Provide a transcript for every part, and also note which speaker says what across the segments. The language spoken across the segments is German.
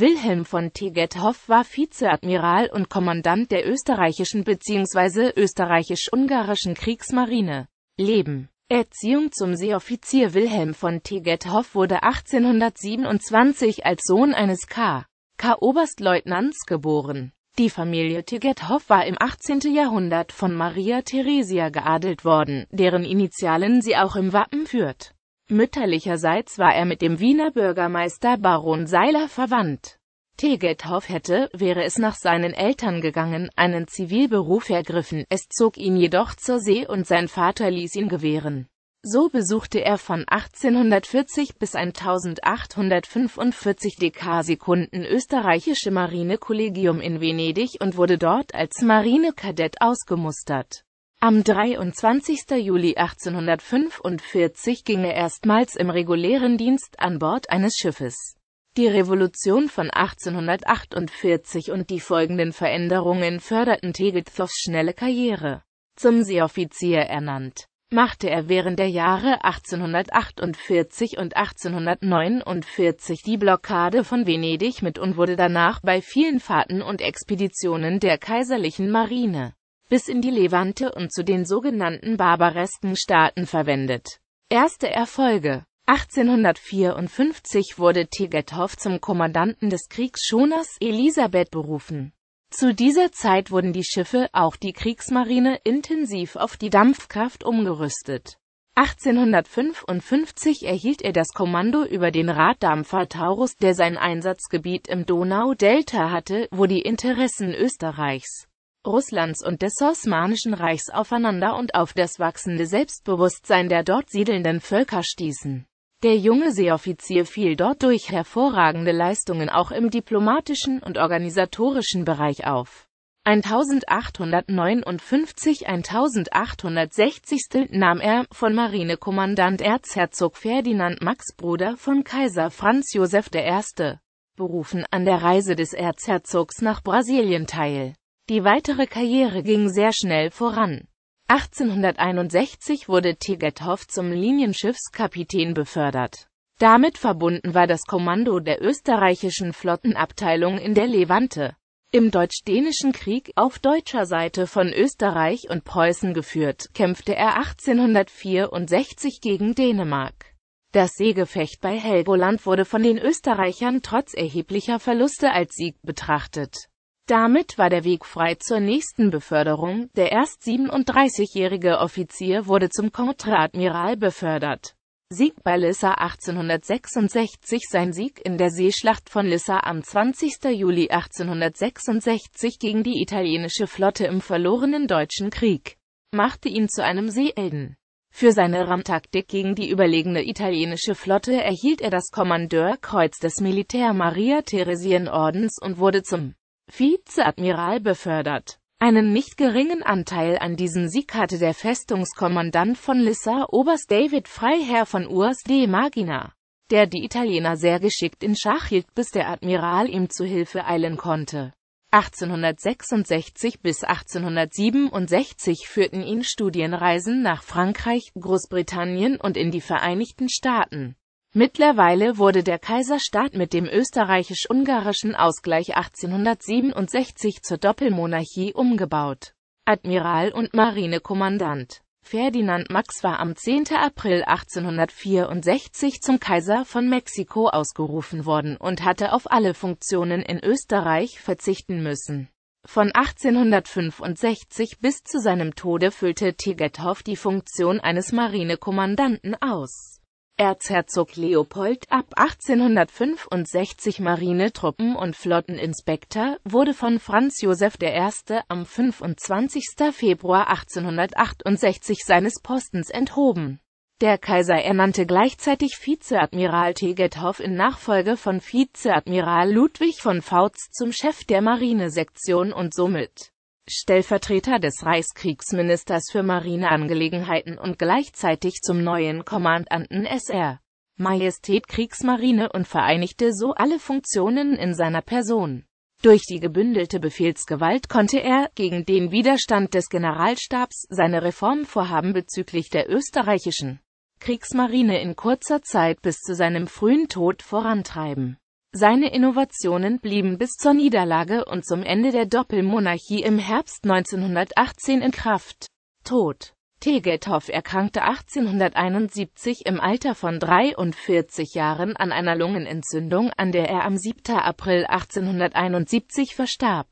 Speaker 1: Wilhelm von Tegethoff war Vizeadmiral und Kommandant der österreichischen bzw. österreichisch-ungarischen Kriegsmarine. Leben Erziehung zum Seeoffizier Wilhelm von Tegethoff wurde 1827 als Sohn eines K. K. Oberstleutnants geboren. Die Familie Tegethoff war im 18. Jahrhundert von Maria Theresia geadelt worden, deren Initialen sie auch im Wappen führt Mütterlicherseits war er mit dem Wiener Bürgermeister Baron Seiler verwandt. Tegethoff hätte, wäre es nach seinen Eltern gegangen, einen Zivilberuf ergriffen, es zog ihn jedoch zur See und sein Vater ließ ihn gewähren. So besuchte er von 1840 bis 1845 Dekarsekunden österreichische Marinekollegium in Venedig und wurde dort als Marinekadett ausgemustert. Am 23. Juli 1845 ging er erstmals im regulären Dienst an Bord eines Schiffes. Die Revolution von 1848 und die folgenden Veränderungen förderten Tegelthoffs schnelle Karriere. Zum Seeoffizier ernannt, machte er während der Jahre 1848 und 1849 die Blockade von Venedig mit und wurde danach bei vielen Fahrten und Expeditionen der kaiserlichen Marine bis in die Levante und zu den sogenannten barbaresken Staaten verwendet. Erste Erfolge 1854 wurde Tegethoff zum Kommandanten des Kriegsschoners Elisabeth berufen. Zu dieser Zeit wurden die Schiffe, auch die Kriegsmarine, intensiv auf die Dampfkraft umgerüstet. 1855 erhielt er das Kommando über den Raddampfer Taurus, der sein Einsatzgebiet im Donaudelta hatte, wo die Interessen Österreichs Russlands und des Osmanischen Reichs aufeinander und auf das wachsende Selbstbewusstsein der dort siedelnden Völker stießen. Der junge Seeoffizier fiel dort durch hervorragende Leistungen auch im diplomatischen und organisatorischen Bereich auf. 1859-1860 nahm er, von Marinekommandant Erzherzog Ferdinand Max Bruder von Kaiser Franz Joseph I., berufen, an der Reise des Erzherzogs nach Brasilien teil die weitere Karriere ging sehr schnell voran. 1861 wurde Tegethoff zum Linienschiffskapitän befördert. Damit verbunden war das Kommando der österreichischen Flottenabteilung in der Levante. Im Deutsch-Dänischen Krieg, auf deutscher Seite von Österreich und Preußen geführt, kämpfte er 1864 gegen Dänemark. Das Seegefecht bei Helgoland wurde von den Österreichern trotz erheblicher Verluste als Sieg betrachtet. Damit war der Weg frei zur nächsten Beförderung, der erst 37-jährige Offizier wurde zum Kontreadmiral befördert. Sieg bei Lissa 1866 Sein Sieg in der Seeschlacht von Lissa am 20. Juli 1866 gegen die italienische Flotte im verlorenen Deutschen Krieg machte ihn zu einem Seehelden. Für seine Rammtaktik gegen die überlegene italienische Flotte erhielt er das Kommandeurkreuz des Militär Maria Theresien Ordens und wurde zum Vizeadmiral befördert. Einen nicht geringen Anteil an diesem Sieg hatte der Festungskommandant von Lissa, Oberst David Freiherr von Urs de Magina, der die Italiener sehr geschickt in Schach hielt, bis der Admiral ihm zu Hilfe eilen konnte. 1866 bis 1867 führten ihn Studienreisen nach Frankreich, Großbritannien und in die Vereinigten Staaten. Mittlerweile wurde der Kaiserstaat mit dem österreichisch-ungarischen Ausgleich 1867 zur Doppelmonarchie umgebaut. Admiral und Marinekommandant Ferdinand Max war am 10. April 1864 zum Kaiser von Mexiko ausgerufen worden und hatte auf alle Funktionen in Österreich verzichten müssen. Von 1865 bis zu seinem Tode füllte Tegethoff die Funktion eines Marinekommandanten aus Erzherzog Leopold ab 1865 Marinetruppen- und Flotteninspektor, wurde von Franz Josef I. am 25. Februar 1868 seines Postens enthoben. Der Kaiser ernannte gleichzeitig Vizeadmiral Tegethoff in Nachfolge von Vizeadmiral Ludwig von Fautz zum Chef der Marinesektion und somit Stellvertreter des Reichskriegsministers für Marineangelegenheiten und gleichzeitig zum neuen Kommandanten SR. Majestät Kriegsmarine und vereinigte so alle Funktionen in seiner Person. Durch die gebündelte Befehlsgewalt konnte er, gegen den Widerstand des Generalstabs, seine Reformvorhaben bezüglich der österreichischen Kriegsmarine in kurzer Zeit bis zu seinem frühen Tod vorantreiben. Seine Innovationen blieben bis zur Niederlage und zum Ende der Doppelmonarchie im Herbst 1918 in Kraft. Tod Tegethoff erkrankte 1871 im Alter von 43 Jahren an einer Lungenentzündung, an der er am 7. April 1871 verstarb.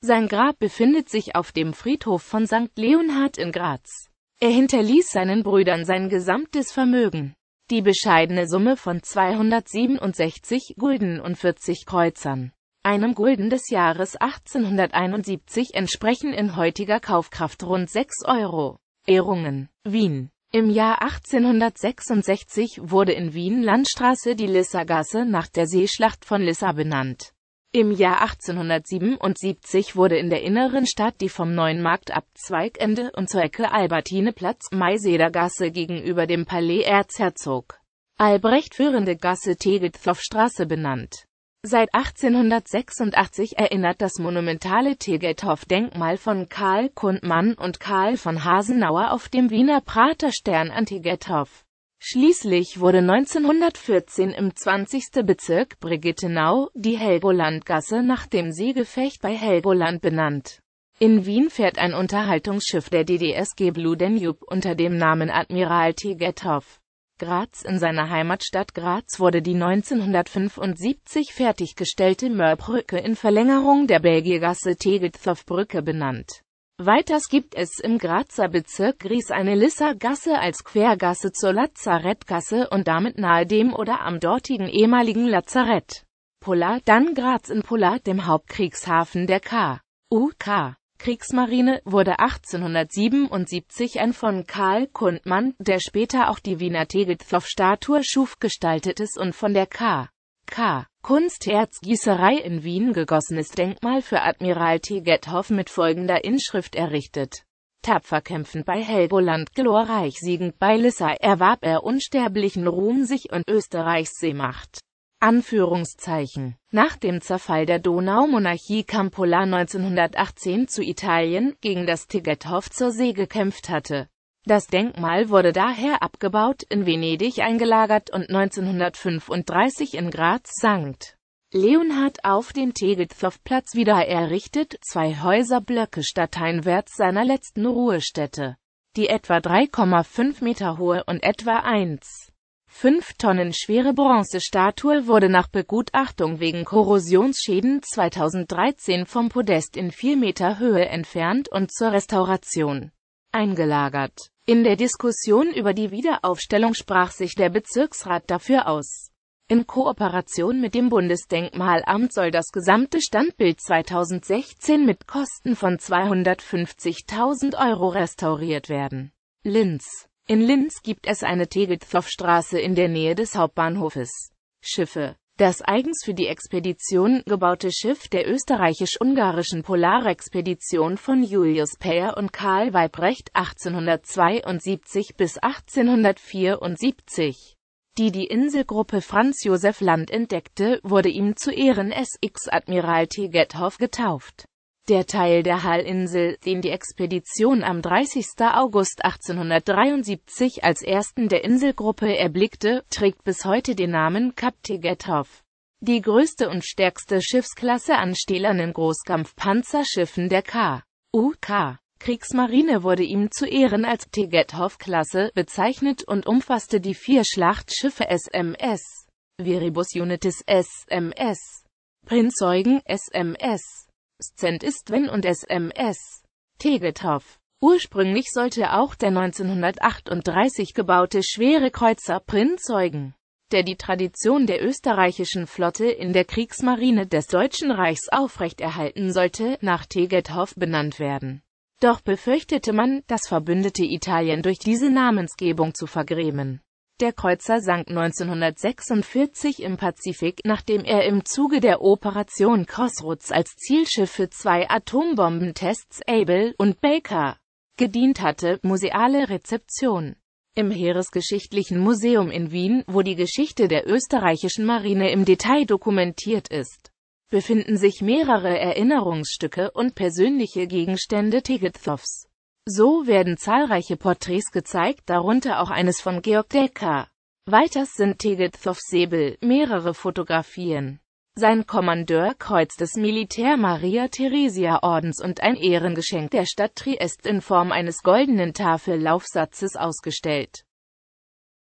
Speaker 1: Sein Grab befindet sich auf dem Friedhof von St. Leonhard in Graz. Er hinterließ seinen Brüdern sein gesamtes Vermögen die bescheidene Summe von 267 Gulden und 40 Kreuzern, einem Gulden des Jahres 1871 entsprechen in heutiger Kaufkraft rund 6 Euro. Ehrungen, Wien. Im Jahr 1866 wurde in Wien Landstraße die Lissagasse nach der Seeschlacht von Lissa benannt im Jahr 1877 wurde in der inneren Stadt die vom neuen Markt ab Zweigende und zur Ecke Albertineplatz Maisedergasse gegenüber dem Palais Erzherzog Albrecht führende Gasse Tegethoffstraße benannt. Seit 1886 erinnert das monumentale tegethoff denkmal von Karl Kundmann und Karl von Hasenauer auf dem Wiener Praterstern an Tegethoff. Schließlich wurde 1914 im 20. Bezirk Brigittenau die Helgolandgasse nach dem Seegefecht bei Helgoland benannt. In Wien fährt ein Unterhaltungsschiff der DDSG Blue Danube unter dem Namen Admiral Tegetthoff. Graz In seiner Heimatstadt Graz wurde die 1975 fertiggestellte Mörbrücke in Verlängerung der Belgiergasse Tegetthoff-Brücke benannt Weiters gibt es im Grazer Bezirk Gries eine Lissergasse als Quergasse zur Lazarettgasse und damit nahe dem oder am dortigen ehemaligen Lazarett. Polar, dann Graz in Polar, dem Hauptkriegshafen der K.U.K. Kriegsmarine, wurde 1877 ein von Karl Kundmann, der später auch die Wiener Tegelthoff-Statue schuf, gestaltetes und von der K. K. Kunstherzgießerei in Wien gegossenes Denkmal für Admiral T. Tegethoff mit folgender Inschrift errichtet. Tapfer kämpfend bei Helgoland, glorreich siegend bei Lissa erwarb er unsterblichen Ruhm sich und Österreichs Seemacht. Anführungszeichen. Nach dem Zerfall der Donaumonarchie Campola 1918 zu Italien, gegen das Tegethoff zur See gekämpft hatte. Das Denkmal wurde daher abgebaut, in Venedig eingelagert und 1935 in Graz St. Leonhard auf dem Tegelzopfplatz wieder errichtet, zwei Häuserblöcke stadteinwärts seiner letzten Ruhestätte. Die etwa 3,5 Meter hohe und etwa 1,5 Tonnen schwere Bronzestatue wurde nach Begutachtung wegen Korrosionsschäden 2013 vom Podest in 4 Meter Höhe entfernt und zur Restauration eingelagert. In der Diskussion über die Wiederaufstellung sprach sich der Bezirksrat dafür aus. In Kooperation mit dem Bundesdenkmalamt soll das gesamte Standbild 2016 mit Kosten von 250.000 Euro restauriert werden. Linz In Linz gibt es eine Tegelthoffstraße in der Nähe des Hauptbahnhofes. Schiffe das eigens für die Expedition gebaute Schiff der österreichisch-ungarischen Polarexpedition von Julius Peer und Karl Weibrecht 1872 bis 1874, die die Inselgruppe Franz Josef Land entdeckte, wurde ihm zu Ehren SX-Admiral T. Ghethoff getauft der Teil der Hallinsel, den die Expedition am 30. August 1873 als ersten der Inselgruppe erblickte, trägt bis heute den Namen Kap Tegethoff. Die größte und stärkste Schiffsklasse an stählernen Großkampfpanzerschiffen der K. U. K. Kriegsmarine wurde ihm zu Ehren als Tegethoff-Klasse bezeichnet und umfasste die vier Schlachtschiffe SMS, Viribus Unitis SMS, Prinz Eugen SMS, Szent ist wenn und SMS. Tegethoff. Ursprünglich sollte auch der 1938 gebaute schwere Kreuzer Prin zeugen, der die Tradition der österreichischen Flotte in der Kriegsmarine des Deutschen Reichs aufrechterhalten sollte, nach Tegethoff benannt werden. Doch befürchtete man, das verbündete Italien durch diese Namensgebung zu vergrämen. Der Kreuzer sank 1946 im Pazifik, nachdem er im Zuge der Operation Crossroads als Zielschiff für zwei Atombombentests Abel und Baker gedient hatte. Museale Rezeption Im Heeresgeschichtlichen Museum in Wien, wo die Geschichte der österreichischen Marine im Detail dokumentiert ist, befinden sich mehrere Erinnerungsstücke und persönliche Gegenstände Tegethoffs. So werden zahlreiche Porträts gezeigt, darunter auch eines von Georg Decker. Weiters sind Tegethoff Säbel, mehrere Fotografien, sein Kommandeur Kommandeurkreuz des Militär Maria Theresia Ordens und ein Ehrengeschenk der Stadt Triest in Form eines goldenen Tafellaufsatzes ausgestellt.